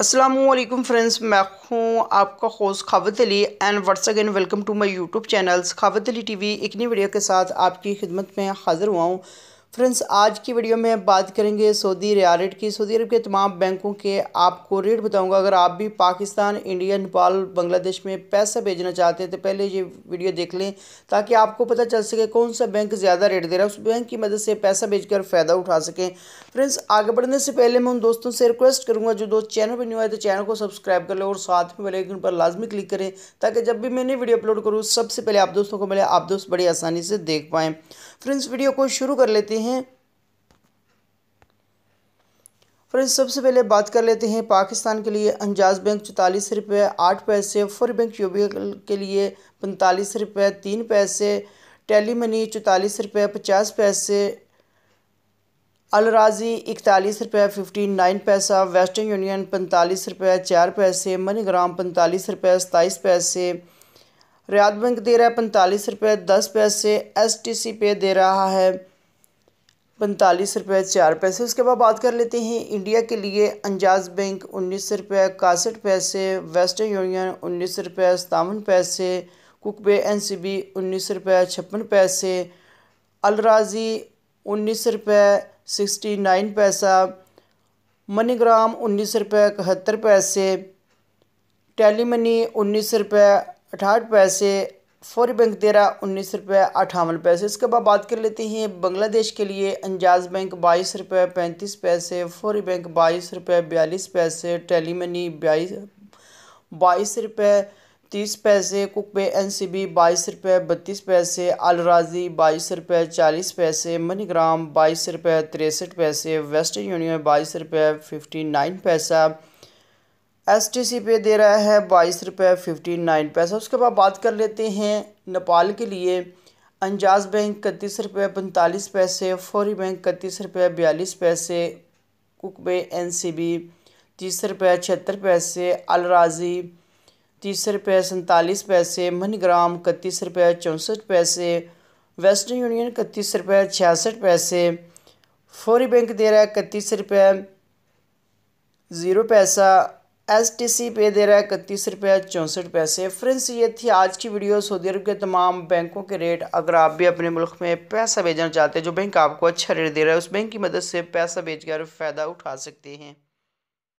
Aslam friends मैं हूँ आपका host Khawat Ali and once again welcome to my YouTube channels Khawat Ali TV एक नई वीडियो के साथ आपकी खिदमत में हाज़िर हुआ हूँ फ्रेंड्स आज की वीडियो में बात करेंगे सऊदी रियालट की सऊदी अरब के तमाम बैंकों के आपको रेट बताऊंगा अगर आप भी पाकिस्तान इंडिया नेपाल बांग्लादेश में पैसा भेजना चाहते हैं तो पहले ये वीडियो देख लें ताकि आपको पता चल सके कौन सा बैंक ज़्यादा रेट दे रहा है उस बैंक की मदद से पैसा भेज फ़ायदा उठा सकें फ्रेंड्स आगे बढ़ने से पहले मैं उन दोस्तों से रिक्वेस्ट करूँगा जो दोस्त चैनल पर न्यू आए तो चैनल को सब्सक्राइब कर लें और साथ में बेलाइकन पर लाजमी क्लिक करें ताकि जब भी मैं नई वीडियो अपलोड करूँ सबसे पहले आप दोस्तों को मिले आप दोस्त बड़ी आसानी से देख पाएँ फ्रेंड्स वीडियो को शुरू कर लेते हैं हैं फ्रेंड्स सबसे पहले बात कर लेते हैं पाकिस्तान के लिए अंजाज बैंक चौतालीस रुपये आठ पैसे फॉर बैंक यूबी के लिए पैंतालीस रुपये तीन पैसे टेली मनी चौतालीस रुपये पचास पैसे अलराजी इकतालीस रुपये फिफ्टी नाइन पैसा वेस्टर्न यूनियन पैंतालीस रुपये चार पैसे मनीग्राम पैंतालीस रुपये सताईस पैसे रियाद बैंक दे रहा है पैंतालीस रुपये दस पैसे एस टी सी पे दे रहा है पैंतालीस रुपये चार पैसे उसके बाद बात कर लेते हैं इंडिया के लिए अंजाज बैंक उन्नीस रुपये इकसठ पैसे वेस्टर्न यूनियन उन्नीस रुपये सतावन पैसे कुकबे एन सी बी उन्नीस रुपये छप्पन पैसे अलराजी उन्नीस रुपये सिक्सटी नाइन पैसा मनीग्राम उन्नीस रुपये इकहत्तर पैसे टेली मनी उन्नीस रुपये अठाहठ पैसे फौरी बैंक रहा उन्नीस रुपये अठावन पैसे इसके बाद बात कर लेते हैं बांग्लादेश के लिए अंजाज बैंक बाईस रुपये पैंतीस पैसे फौरी बैंक बाईस रुपये बयालीस पैसे टेली मनी बयालीस बाईस रुपये तीस पैसे कुक पे एन सी बी बाईस रुपये बत्तीस पैसे अलराजी बाईस रुपये चालीस पैसे मनीग्राम बाईस रुपये तिरसठ पैसे वेस्टर्न यूनियन बाईस रुपये फिफ्टी नाइन पैसा एस टी सी पे दे रहा है बाईस रुपये फिफ्टी नाइन पैसा उसके बाद बात कर लेते हैं नेपाल के लिए अंजाज बैंक इकतीस रुपये पैंतालीस पैसे फौरी बैंक इकतीस रुपये बयालीस पैसे कुकबे एन सी बी तीस रुपये छिहत्तर पैसे अलराजी तीस रुपये सैंतालीस पैसे मनीग्राम इकतीस रुपये चौंसठ पैसे वेस्टर्न यूनियन इकतीस रुपये छियासठ पैसे फौरी बैंक दे रहा है इकतीस रुपये ज़ीरो पैसा एस टी सी पे दे रहा है इकतीस रुपये चौंसठ पैसे फ्रेंड्स ये थी आज की वीडियो सऊदी अरब के तमाम बैंकों के रेट अगर आप भी अपने मुल्क में पैसा भेजना चाहते हैं जो बैंक आपको अच्छा रेट दे रहा है उस बैंक की मदद से पैसा कर फ़ायदा उठा सकते हैं